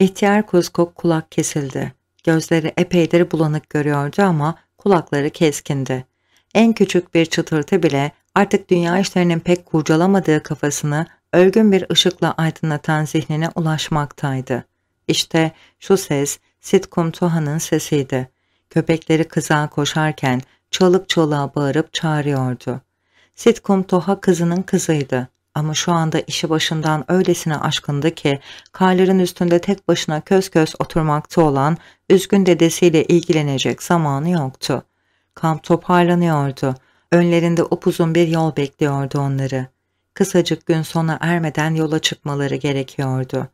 İhtiyar kuzkuk kulak kesildi. Gözleri epeydir bulanık görüyordu ama kulakları keskindi. En küçük bir çıtırtı bile artık dünya işlerinin pek kurcalamadığı kafasını örgün bir ışıkla aydınlatan zihnine ulaşmaktaydı. İşte şu ses Sitcom Toha'nın sesiydi. Köpekleri kıza koşarken çalıp çoluğa bağırıp çağırıyordu. Sitcom Toha kızının kızıydı. Ama şu anda işi başından öylesine aşkındı ki karların üstünde tek başına köz köz oturmakta olan üzgün dedesiyle ilgilenecek zamanı yoktu. Kamp toparlanıyordu. Önlerinde upuzun bir yol bekliyordu onları. Kısacık gün sona ermeden yola çıkmaları gerekiyordu.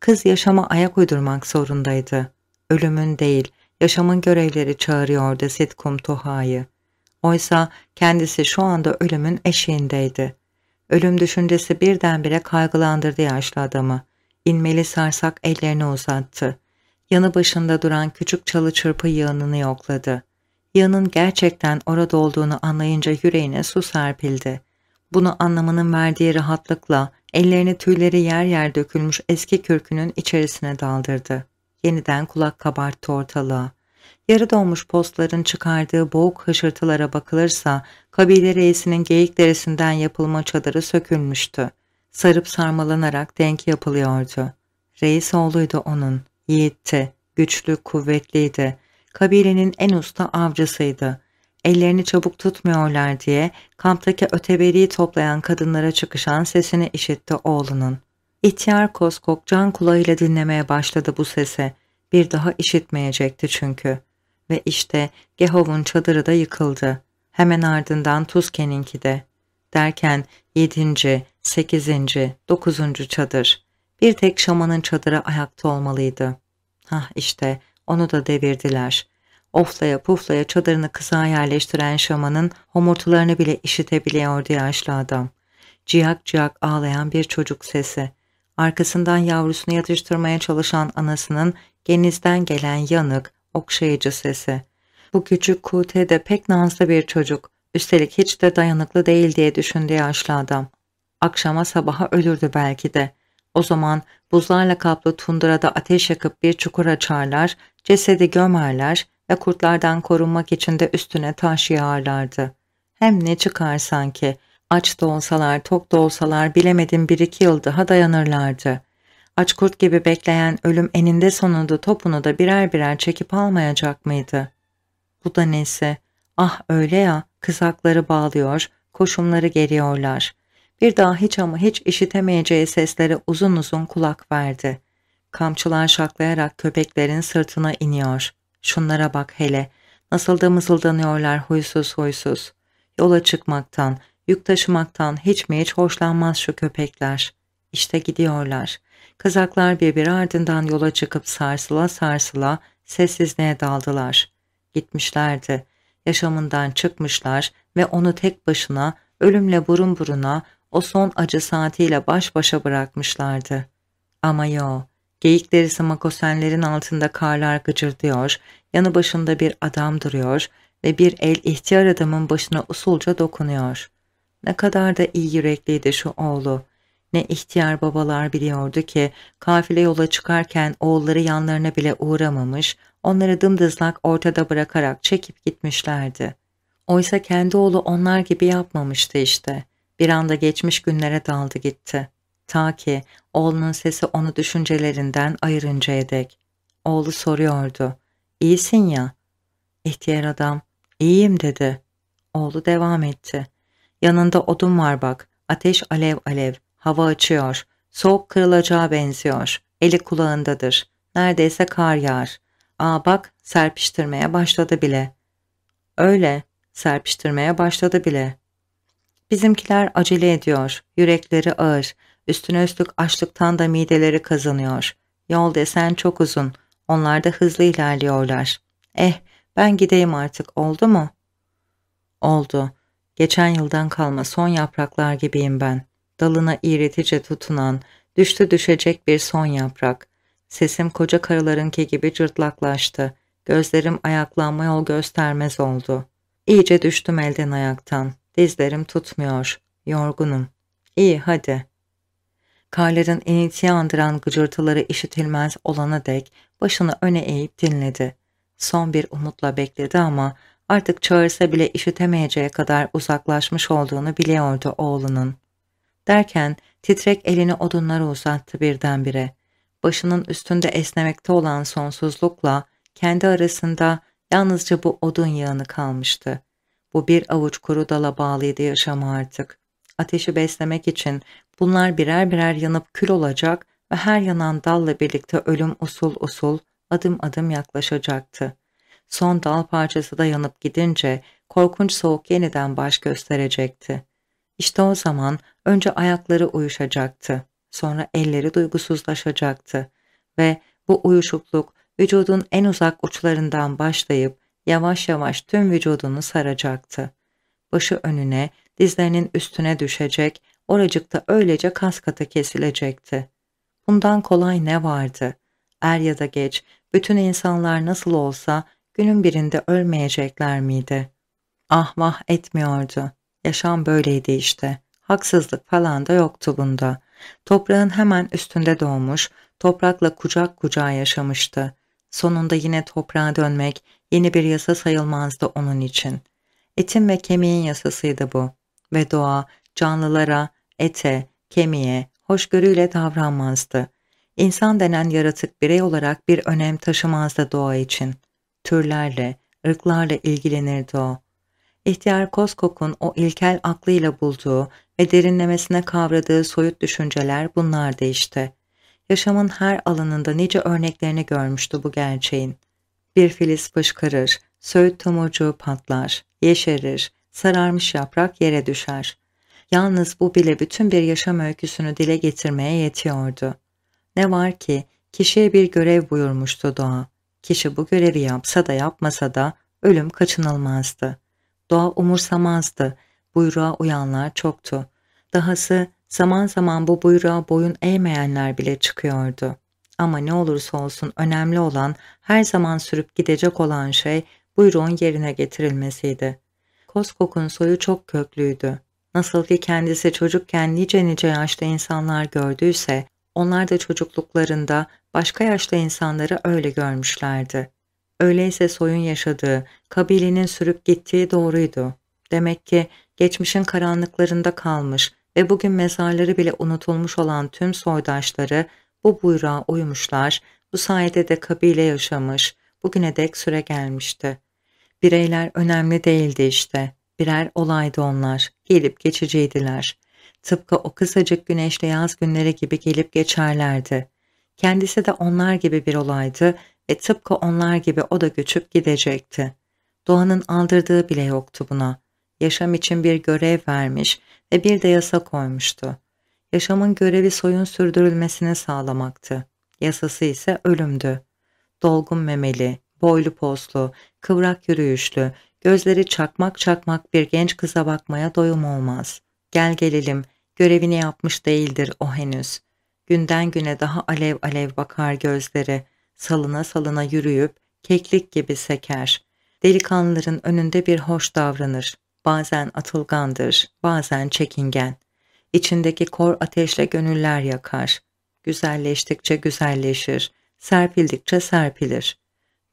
Kız yaşama ayak uydurmak zorundaydı. Ölümün değil, yaşamın görevleri çağırıyordu Sitkum Toha'yı. Oysa kendisi şu anda ölümün eşiğindeydi. Ölüm düşüncesi birdenbire kaygılandırdı yaşlı adamı. İnmeli sarsak ellerini uzattı. Yanı başında duran küçük çalı çırpı yığınını yokladı. Yığının gerçekten orada olduğunu anlayınca yüreğine su serpildi. Bunu anlamının verdiği rahatlıkla ellerini tüyleri yer yer dökülmüş eski kürkünün içerisine daldırdı. Yeniden kulak kabarttı ortalığa yarı donmuş postların çıkardığı boğuk hışırtılara bakılırsa kabile reisinin geyik derisinden yapılma çadırı sökülmüştü. Sarıp sarmalanarak denk yapılıyordu. Reis oğluydu onun, yiğitti, güçlü, kuvvetliydi. Kabilenin en usta avcısıydı. Ellerini çabuk tutmuyorlar diye kamptaki öteberiyi toplayan kadınlara çıkışan sesini işitti oğlunun. İhtiyar Koskok can kulağıyla dinlemeye başladı bu sese, Bir daha işitmeyecekti çünkü. Ve işte Gehov'un çadırı da yıkıldı. Hemen ardından Tuzke'ninki de. Derken yedinci, sekizinci, dokuzuncu çadır. Bir tek Şaman'ın çadırı ayakta olmalıydı. Hah işte onu da devirdiler. Oflaya puflaya çadırını kıza yerleştiren Şaman'ın homurtularını bile işitebiliyordu yaşlı adam. Ciyak ciyak ağlayan bir çocuk sesi arkasından yavrusunu yatıştırmaya çalışan anasının genizden gelen yanık, okşayıcı sesi. Bu küçük Kute de pek nazlı bir çocuk. Üstelik hiç de dayanıklı değil diye düşündü yaşlı adam. Akşama sabaha ölürdü belki de. O zaman buzlarla kaplı tundurada ateş yakıp bir çukur açarlar, cesedi gömerler ve kurtlardan korunmak için de üstüne taş yağarlardı. Hem ne çıkar sanki, aç da olsalar, tok da olsalar bilemedim bir iki yıl daha dayanırlardı.'' Aç kurt gibi bekleyen ölüm eninde sonunda topunu da birer birer çekip almayacak mıydı? Bu da neyse. Ah öyle ya, kızakları bağlıyor, koşumları geriyorlar. Bir daha hiç ama hiç işitemeyeceği seslere uzun uzun kulak verdi. Kamçılar şaklayarak köpeklerin sırtına iniyor. Şunlara bak hele, nasıl da mızıldanıyorlar huysuz huysuz. Yola çıkmaktan, yük taşımaktan hiç mi hiç hoşlanmaz şu köpekler. İşte gidiyorlar. Kazaklar birbiri ardından yola çıkıp sarsıla sarsıla sessizliğe daldılar. Gitmişlerdi. Yaşamından çıkmışlar ve onu tek başına, ölümle burun buruna, o son acı saatiyle baş başa bırakmışlardı. Ama yo, geyik derisi makosenlerin altında karlar gıcırdıyor, yanı başında bir adam duruyor ve bir el ihtiyar adamın başına usulca dokunuyor. Ne kadar da iyi yürekliydi şu oğlu. Ne ihtiyar babalar biliyordu ki kafile yola çıkarken oğulları yanlarına bile uğramamış, onları dımdızlak ortada bırakarak çekip gitmişlerdi. Oysa kendi oğlu onlar gibi yapmamıştı işte. Bir anda geçmiş günlere daldı gitti. Ta ki oğlunun sesi onu düşüncelerinden ayırıncaya dek. Oğlu soruyordu. İyisin ya. İhtiyar adam, iyiyim dedi. Oğlu devam etti. Yanında odun var bak, ateş alev alev. Hava açıyor. Soğuk kırılacağa benziyor. Eli kulağındadır. Neredeyse kar yağar. Aa bak serpiştirmeye başladı bile. Öyle serpiştirmeye başladı bile. Bizimkiler acele ediyor. Yürekleri ağır. Üstüne üstlük açlıktan da mideleri kazanıyor. Yol desen çok uzun. Onlar da hızlı ilerliyorlar. Eh ben gideyim artık oldu mu? Oldu. Geçen yıldan kalma son yapraklar gibiyim ben dalına iğretice tutunan, düştü düşecek bir son yaprak. Sesim koca karılarınki gibi cırtlaklaştı. Gözlerim ayaklanma yol göstermez oldu. İyice düştüm elden ayaktan. Dizlerim tutmuyor. Yorgunum. İyi hadi. Karların iniltiye andıran gıcırtıları işitilmez olana dek başını öne eğip dinledi. Son bir umutla bekledi ama artık çağırsa bile işitemeyeceği kadar uzaklaşmış olduğunu biliyordu oğlunun. Derken titrek elini odunlara uzattı birdenbire. Başının üstünde esnemekte olan sonsuzlukla kendi arasında yalnızca bu odun yağını kalmıştı. Bu bir avuç kuru dala bağlıydı yaşamı artık. Ateşi beslemek için bunlar birer birer yanıp kül olacak ve her yanan dalla birlikte ölüm usul usul adım adım yaklaşacaktı. Son dal parçası da yanıp gidince korkunç soğuk yeniden baş gösterecekti. İşte o zaman Önce ayakları uyuşacaktı, sonra elleri duygusuzlaşacaktı ve bu uyuşukluk vücudun en uzak uçlarından başlayıp yavaş yavaş tüm vücudunu saracaktı. Başı önüne, dizlerinin üstüne düşecek, oracıkta öylece kas katı kesilecekti. Bundan kolay ne vardı? Er ya da geç bütün insanlar nasıl olsa günün birinde ölmeyecekler miydi? Ah vah etmiyordu. Yaşam böyleydi işte. Haksızlık falan da yoktu bunda. Toprağın hemen üstünde doğmuş, toprakla kucak kucağa yaşamıştı. Sonunda yine toprağa dönmek yeni bir yasa sayılmazdı onun için. Etin ve kemiğin yasasıydı bu. Ve doğa canlılara, ete, kemiğe, hoşgörüyle davranmazdı. İnsan denen yaratık birey olarak bir önem taşımazdı doğa için. Türlerle, ırklarla ilgilenirdi o. İhtiyar Koskok'un o ilkel aklıyla bulduğu ve derinlemesine kavradığı soyut düşünceler bunlardı işte. Yaşamın her alanında nice örneklerini görmüştü bu gerçeğin. Bir filiz fışkırır, söğüt tomurcuğu patlar, yeşerir, sararmış yaprak yere düşer. Yalnız bu bile bütün bir yaşam öyküsünü dile getirmeye yetiyordu. Ne var ki kişiye bir görev buyurmuştu doğa. Kişi bu görevi yapsa da yapmasa da ölüm kaçınılmazdı. Doğa umursamazdı buyruğa uyanlar çoktu. Dahası zaman zaman bu buyruğa boyun eğmeyenler bile çıkıyordu. Ama ne olursa olsun önemli olan her zaman sürüp gidecek olan şey buyruğun yerine getirilmesiydi. Koskok'un soyu çok köklüydü. Nasıl ki kendisi çocukken nice nice yaşta insanlar gördüyse, onlar da çocukluklarında başka yaşta insanları öyle görmüşlerdi. Öyleyse soyun yaşadığı, kabilenin sürüp gittiği doğruydu. Demek ki geçmişin karanlıklarında kalmış ve bugün mezarları bile unutulmuş olan tüm soydaşları bu buyruğa uymuşlar, bu sayede de kabile yaşamış, bugüne dek süre gelmişti. Bireyler önemli değildi işte, birer olaydı onlar, gelip geçiciydiler. Tıpkı o kısacık güneşli yaz günleri gibi gelip geçerlerdi. Kendisi de onlar gibi bir olaydı ve tıpkı onlar gibi o da göçüp gidecekti. Doğanın aldırdığı bile yoktu buna yaşam için bir görev vermiş ve bir de yasa koymuştu. Yaşamın görevi soyun sürdürülmesini sağlamaktı. Yasası ise ölümdü. Dolgun memeli, boylu poslu, kıvrak yürüyüşlü, gözleri çakmak çakmak bir genç kıza bakmaya doyum olmaz. Gel gelelim, görevini yapmış değildir o henüz. Günden güne daha alev alev bakar gözleri, salına salına yürüyüp keklik gibi seker. Delikanlıların önünde bir hoş davranır bazen atılgandır, bazen çekingen. İçindeki kor ateşle gönüller yakar. Güzelleştikçe güzelleşir, serpildikçe serpilir.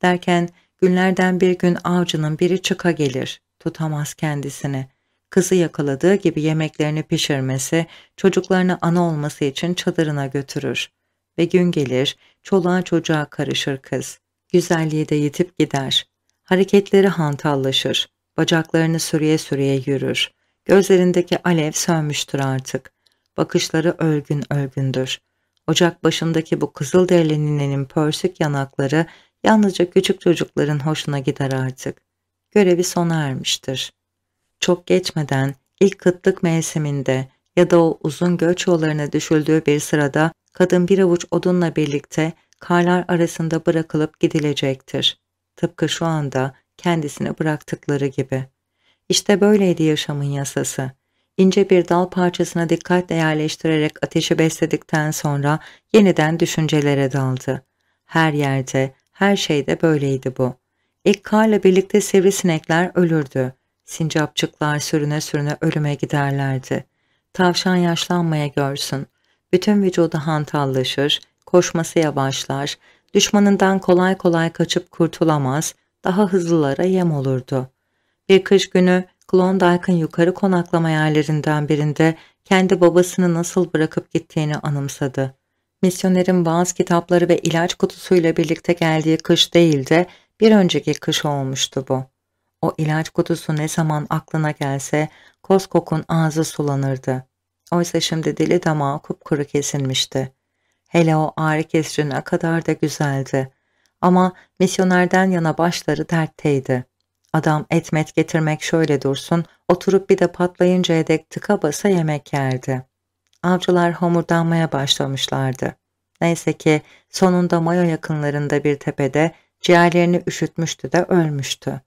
Derken günlerden bir gün avcının biri çıka gelir, tutamaz kendisini. Kızı yakaladığı gibi yemeklerini pişirmesi, çocuklarını ana olması için çadırına götürür. Ve gün gelir, çoluğa çocuğa karışır kız. Güzelliği de yitip gider. Hareketleri hantallaşır. Bacaklarını sürüye sürüye yürür. Gözlerindeki alev sönmüştür artık. Bakışları ölgün ölgündür. Ocak başındaki bu kızıl derleninenin pörsük yanakları yalnızca küçük çocukların hoşuna gider artık. Görevi sona ermiştir. Çok geçmeden ilk kıtlık mevsiminde ya da o uzun göç yollarına düşüldüğü bir sırada kadın bir avuç odunla birlikte karlar arasında bırakılıp gidilecektir. Tıpkı şu anda kendisine bıraktıkları gibi. İşte böyleydi yaşamın yasası. İnce bir dal parçasına dikkatle yerleştirerek ateşi besledikten sonra yeniden düşüncelere daldı. Her yerde, her şeyde böyleydi bu. İlk karla birlikte sivrisinekler ölürdü. Sincapçıklar sürüne sürüne ölüme giderlerdi. Tavşan yaşlanmaya görsün. Bütün vücudu hantallaşır, koşması yavaşlar, düşmanından kolay kolay kaçıp kurtulamaz, daha hızlılara yem olurdu. Bir kış günü Klondike'ın yukarı konaklama yerlerinden birinde kendi babasını nasıl bırakıp gittiğini anımsadı. Misyonerin bazı kitapları ve ilaç kutusuyla birlikte geldiği kış değil de bir önceki kış olmuştu bu. O ilaç kutusu ne zaman aklına gelse Koskok'un ağzı sulanırdı. Oysa şimdi dili damağı kupkuru kesilmişti. Hele o ağrı kesicine kadar da güzeldi. Ama misyonerden yana başları dertteydi. Adam etmet getirmek şöyle dursun, oturup bir de patlayıncaya dek tıka basa yemek yerdi. Avcılar homurdanmaya başlamışlardı. Neyse ki sonunda Mayo yakınlarında bir tepede ciğerlerini üşütmüştü de ölmüştü.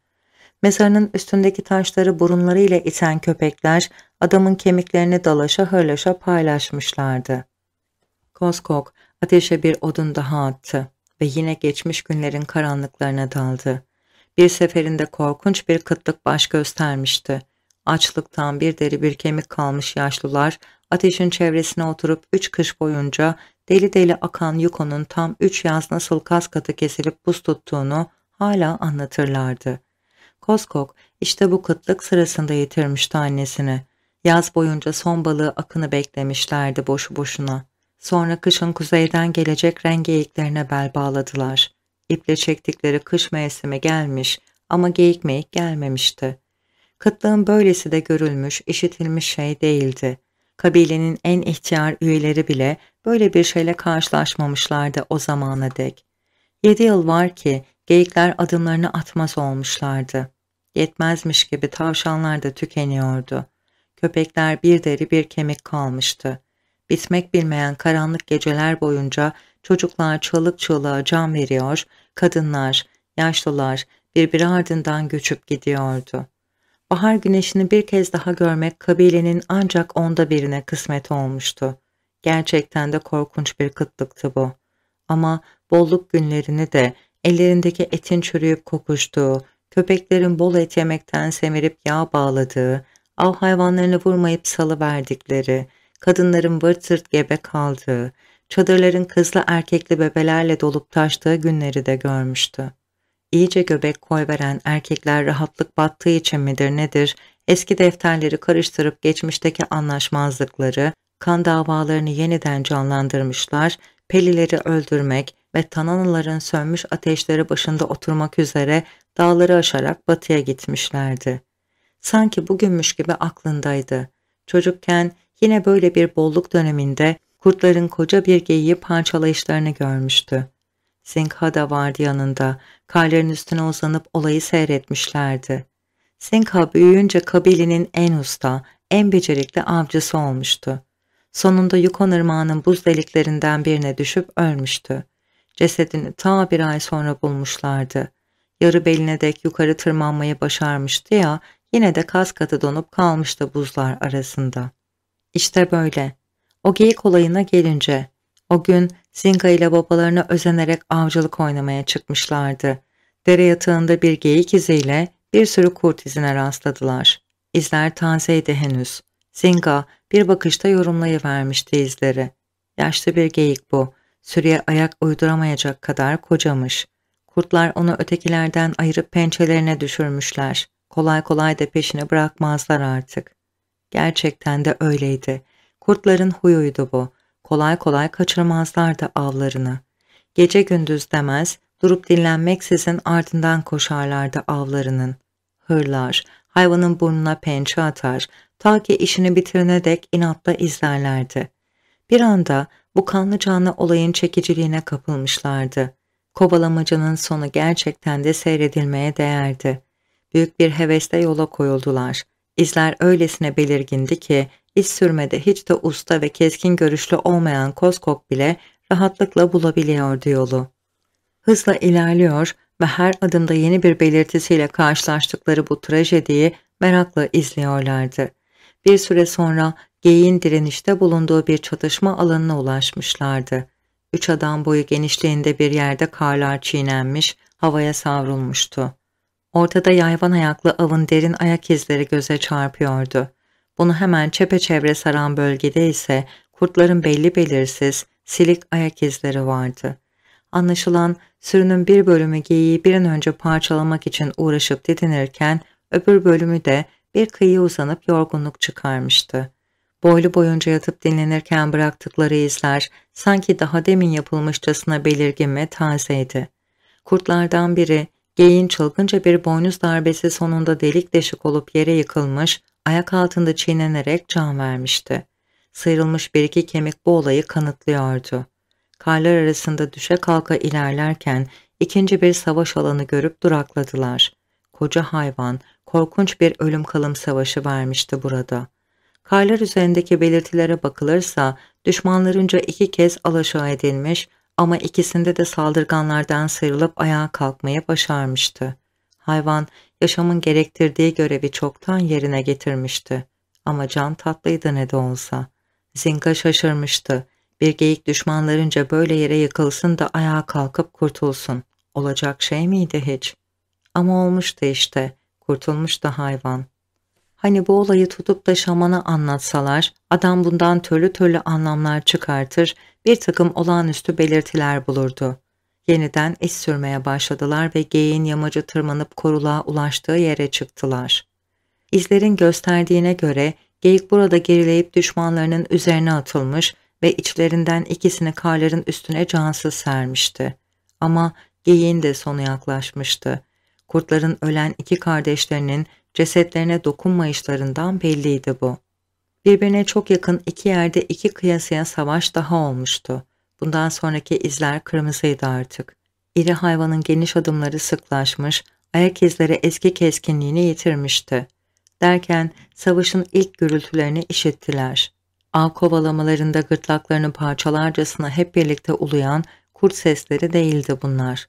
Mezarının üstündeki taşları burunlarıyla iten köpekler adamın kemiklerini dalaşa hırlaşa paylaşmışlardı. Koskok ateşe bir odun daha attı ve yine geçmiş günlerin karanlıklarına daldı. Bir seferinde korkunç bir kıtlık baş göstermişti. Açlıktan bir deri bir kemik kalmış yaşlılar ateşin çevresine oturup üç kış boyunca deli deli akan Yuko'nun tam üç yaz nasıl kas katı kesilip buz tuttuğunu hala anlatırlardı. Koskok işte bu kıtlık sırasında yitirmişti annesini. Yaz boyunca son balığı akını beklemişlerdi boşu boşuna. Sonra kışın kuzeyden gelecek ren geyiklerine bel bağladılar. İple çektikleri kış mevsimi gelmiş ama geyik meyik gelmemişti. Kıtlığın böylesi de görülmüş, işitilmiş şey değildi. Kabilenin en ihtiyar üyeleri bile böyle bir şeyle karşılaşmamışlardı o zamana dek. Yedi yıl var ki geyikler adımlarını atmaz olmuşlardı. Yetmezmiş gibi tavşanlar da tükeniyordu. Köpekler bir deri bir kemik kalmıştı bitmek bilmeyen karanlık geceler boyunca çocuklar çığlık çığlığa can veriyor, kadınlar, yaşlılar birbiri ardından göçüp gidiyordu. Bahar güneşini bir kez daha görmek kabilenin ancak onda birine kısmet olmuştu. Gerçekten de korkunç bir kıtlıktı bu. Ama bolluk günlerini de ellerindeki etin çürüyüp kokuştuğu, köpeklerin bol et yemekten semirip yağ bağladığı, av hayvanlarını vurmayıp salıverdikleri, verdikleri kadınların vırt zırt gebe kaldığı, çadırların kızlı erkekli bebelerle dolup taştığı günleri de görmüştü. İyice göbek koyveren erkekler rahatlık battığı için midir nedir, eski defterleri karıştırıp geçmişteki anlaşmazlıkları, kan davalarını yeniden canlandırmışlar, pelileri öldürmek ve Tananlıların sönmüş ateşleri başında oturmak üzere dağları aşarak batıya gitmişlerdi. Sanki bugünmüş gibi aklındaydı. Çocukken yine böyle bir bolluk döneminde kurtların koca bir geyiği parçalayışlarını görmüştü. Sinkha da vardı yanında, karların üstüne uzanıp olayı seyretmişlerdi. Sinkha büyüyünce kabilinin en usta, en becerikli avcısı olmuştu. Sonunda Yukon Irmağı'nın buz deliklerinden birine düşüp ölmüştü. Cesedini ta bir ay sonra bulmuşlardı. Yarı beline dek yukarı tırmanmayı başarmıştı ya, yine de kas katı donup kalmıştı buzlar arasında. İşte böyle. O geyik olayına gelince, o gün Zinga ile babalarına özenerek avcılık oynamaya çıkmışlardı. Dere yatağında bir geyik iziyle bir sürü kurt izine rastladılar. İzler tazeydi henüz. Zinga bir bakışta yorumlayıvermişti izleri. Yaşlı bir geyik bu. Sürüye ayak uyduramayacak kadar kocamış. Kurtlar onu ötekilerden ayırıp pençelerine düşürmüşler. Kolay kolay da peşini bırakmazlar artık. Gerçekten de öyleydi. Kurtların huyuydu bu. Kolay kolay kaçırmazlardı avlarını. Gece gündüz demez, durup dinlenmeksizin ardından koşarlardı avlarının. Hırlar, hayvanın burnuna pençe atar, ta ki işini bitirene dek inatla izlerlerdi. Bir anda bu kanlı canlı olayın çekiciliğine kapılmışlardı. Kovalamacının sonu gerçekten de seyredilmeye değerdi. Büyük bir hevesle yola koyuldular. İzler öylesine belirgindi ki iz sürmede hiç de usta ve keskin görüşlü olmayan Koskok bile rahatlıkla bulabiliyordu yolu. Hızla ilerliyor ve her adımda yeni bir belirtisiyle karşılaştıkları bu trajediyi merakla izliyorlardı. Bir süre sonra geyin direnişte bulunduğu bir çatışma alanına ulaşmışlardı. Üç adam boyu genişliğinde bir yerde karlar çiğnenmiş, havaya savrulmuştu. Ortada yayvan ayaklı avın derin ayak izleri göze çarpıyordu. Bunu hemen çepeçevre saran bölgede ise kurtların belli belirsiz, silik ayak izleri vardı. Anlaşılan sürünün bir bölümü geyiği bir an önce parçalamak için uğraşıp didinirken öbür bölümü de bir kıyıya uzanıp yorgunluk çıkarmıştı. Boylu boyunca yatıp dinlenirken bıraktıkları izler sanki daha demin yapılmışçasına belirgin ve tazeydi. Kurtlardan biri Geyin çılgınca bir boynuz darbesi sonunda delik deşik olup yere yıkılmış, ayak altında çiğnenerek can vermişti. Sıyrılmış bir iki kemik bu olayı kanıtlıyordu. Karlar arasında düşe kalka ilerlerken ikinci bir savaş alanı görüp durakladılar. Koca hayvan korkunç bir ölüm kalım savaşı vermişti burada. Karlar üzerindeki belirtilere bakılırsa düşmanlarınca iki kez alaşağı edilmiş, ama ikisinde de saldırganlardan sıyrılıp ayağa kalkmayı başarmıştı. Hayvan yaşamın gerektirdiği görevi çoktan yerine getirmişti. Ama can tatlıydı ne de olsa. Zinka şaşırmıştı. Bir geyik düşmanlarınca böyle yere yıkılsın da ayağa kalkıp kurtulsun. Olacak şey miydi hiç? Ama olmuştu işte. Kurtulmuştu hayvan. Hani bu olayı tutup da şamana anlatsalar, adam bundan türlü türlü anlamlar çıkartır, bir takım olağanüstü belirtiler bulurdu. Yeniden iş sürmeye başladılar ve geyin yamacı tırmanıp koruluğa ulaştığı yere çıktılar. İzlerin gösterdiğine göre geyik burada gerileyip düşmanlarının üzerine atılmış ve içlerinden ikisini karların üstüne cansız sermişti. Ama geyiğin de sonu yaklaşmıştı. Kurtların ölen iki kardeşlerinin Cesetlerine dokunmayışlarından belliydi bu. Birbirine çok yakın iki yerde iki kıyasıya savaş daha olmuştu. Bundan sonraki izler kırmızıydı artık. İri hayvanın geniş adımları sıklaşmış, ayak izleri eski keskinliğini yitirmişti. Derken savaşın ilk gürültülerini işittiler. Av kovalamalarında gırtlaklarını parçalarcasına hep birlikte uluyan kurt sesleri değildi bunlar.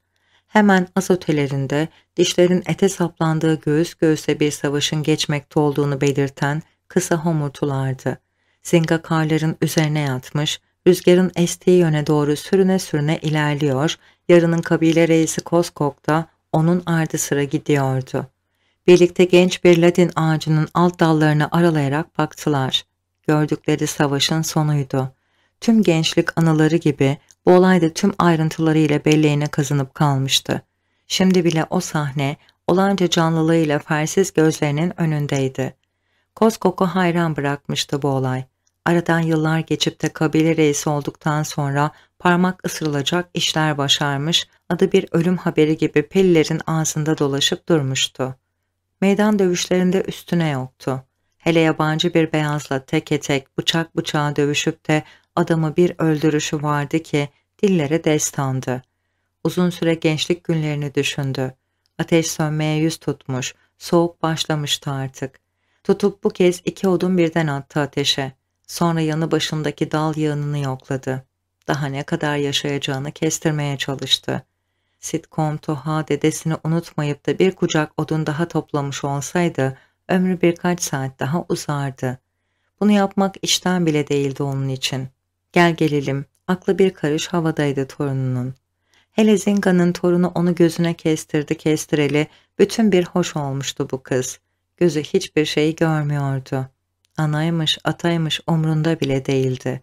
Hemen azotelerinde dişlerin ete saplandığı göğüs göğüse bir savaşın geçmekte olduğunu belirten kısa homurtulardı. Zinga karların üzerine yatmış, rüzgarın estiği yöne doğru sürüne sürüne ilerliyor, yarının kabile reisi Koskok da onun ardı sıra gidiyordu. Birlikte genç bir ladin ağacının alt dallarını aralayarak baktılar. Gördükleri savaşın sonuydu. Tüm gençlik anıları gibi bu olay da tüm ayrıntılarıyla belleğine kazınıp kalmıştı. Şimdi bile o sahne olanca canlılığıyla fersiz gözlerinin önündeydi. Koskok'u hayran bırakmıştı bu olay. Aradan yıllar geçip de kabile reisi olduktan sonra parmak ısırılacak işler başarmış, adı bir ölüm haberi gibi Pelilerin ağzında dolaşıp durmuştu. Meydan dövüşlerinde üstüne yoktu. Hele yabancı bir beyazla teke tek bıçak bıçağa dövüşüp de adamı bir öldürüşü vardı ki dillere destandı. Uzun süre gençlik günlerini düşündü. Ateş sönmeye yüz tutmuş, soğuk başlamıştı artık. Tutup bu kez iki odun birden attı ateşe. Sonra yanı başındaki dal yığınını yokladı. Daha ne kadar yaşayacağını kestirmeye çalıştı. Sitcom Toha dedesini unutmayıp da bir kucak odun daha toplamış olsaydı ömrü birkaç saat daha uzardı. Bunu yapmak işten bile değildi onun için. Gel gelelim, aklı bir karış havadaydı torununun. Hele Zinga'nın torunu onu gözüne kestirdi kestireli, bütün bir hoş olmuştu bu kız. Gözü hiçbir şeyi görmüyordu. Anaymış, ataymış umrunda bile değildi.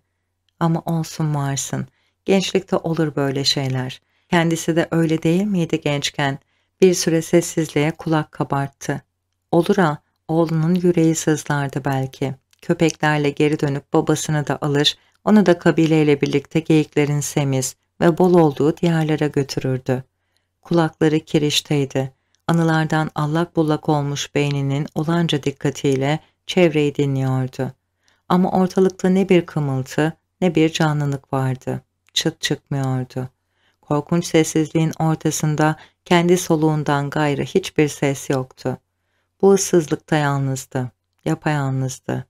Ama olsun varsın, gençlikte olur böyle şeyler. Kendisi de öyle değil miydi gençken? Bir süre sessizliğe kulak kabarttı. Olur ha, Oğlunun yüreği sızlardı belki. Köpeklerle geri dönüp babasını da alır, onu da kabileyle birlikte geyiklerin semiz ve bol olduğu diyarlara götürürdü. Kulakları kirişteydi. Anılardan allak bullak olmuş beyninin olanca dikkatiyle çevreyi dinliyordu. Ama ortalıkta ne bir kımıltı ne bir canlılık vardı. Çıt çıkmıyordu. Korkunç sessizliğin ortasında kendi soluğundan gayrı hiçbir ses yoktu. Bu ıssızlıkta yalnızdı, yapayalnızdı.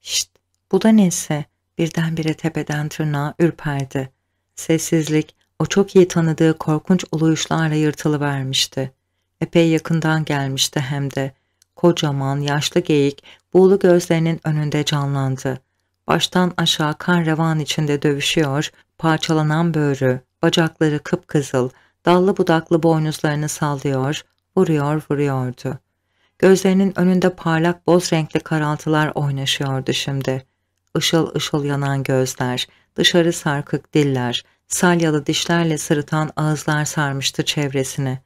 Şşt, bu da neyse, Birdenbire tepeden tırnağa ürperdi. Sessizlik, o çok iyi tanıdığı korkunç oluyuşlarla yırtılıvermişti. Epey yakından gelmişti hem de. Kocaman, yaşlı geyik, buğulu gözlerinin önünde canlandı. Baştan aşağı kan revan içinde dövüşüyor, parçalanan böğrü, bacakları kıpkızıl, dallı budaklı boynuzlarını sallıyor, vuruyor vuruyordu. Gözlerinin önünde parlak boz renkli karaltılar oynaşıyordu şimdi. Işıl ışıl yanan gözler, dışarı sarkık diller, salyalı dişlerle sırıtan ağızlar sarmıştı çevresini.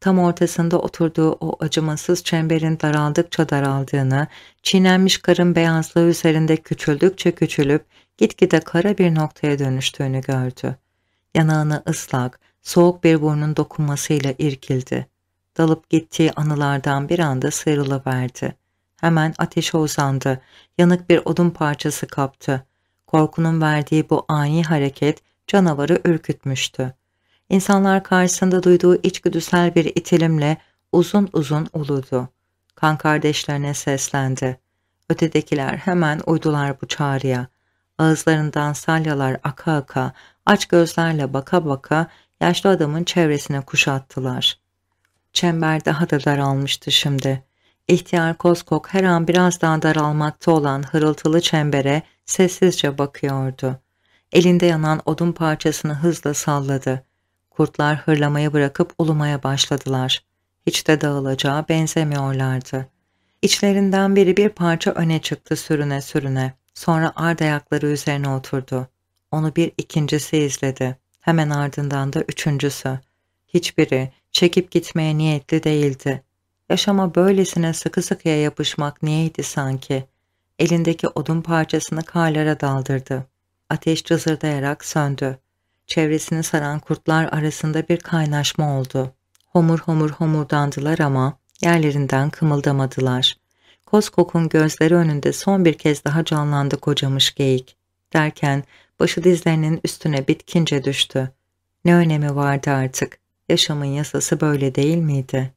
Tam ortasında oturduğu o acımasız çemberin daraldıkça daraldığını, çiğnenmiş karın beyazlığı üzerinde küçüldükçe küçülüp gitgide kara bir noktaya dönüştüğünü gördü. Yanağını ıslak, soğuk bir burnun dokunmasıyla irkildi dalıp gittiği anılardan bir anda sıyrılıverdi. Hemen ateşe uzandı, yanık bir odun parçası kaptı. Korkunun verdiği bu ani hareket canavarı ürkütmüştü. İnsanlar karşısında duyduğu içgüdüsel bir itilimle uzun uzun uludu. Kan kardeşlerine seslendi. Ötedekiler hemen uydular bu çağrıya. Ağızlarından salyalar aka aka, aç gözlerle baka baka yaşlı adamın çevresine kuşattılar. Çember daha da daralmıştı şimdi. İhtiyar Koskok her an biraz daha daralmakta olan hırıltılı çembere sessizce bakıyordu. Elinde yanan odun parçasını hızla salladı. Kurtlar hırlamayı bırakıp ulumaya başladılar. Hiç de dağılacağı benzemiyorlardı. İçlerinden biri bir parça öne çıktı sürüne sürüne. Sonra ard ayakları üzerine oturdu. Onu bir ikincisi izledi. Hemen ardından da üçüncüsü. Hiçbiri Çekip gitmeye niyetli değildi. Yaşama böylesine sıkı sıkıya yapışmak niyeydi sanki. Elindeki odun parçasını karlara daldırdı. Ateş cızırdayarak söndü. Çevresini saran kurtlar arasında bir kaynaşma oldu. Homur homur homurdandılar ama yerlerinden kımıldamadılar. Koskok'un gözleri önünde son bir kez daha canlandı kocamış geyik. Derken başı dizlerinin üstüne bitkince düştü. Ne önemi vardı artık? Yaşamın yasası böyle değil miydi?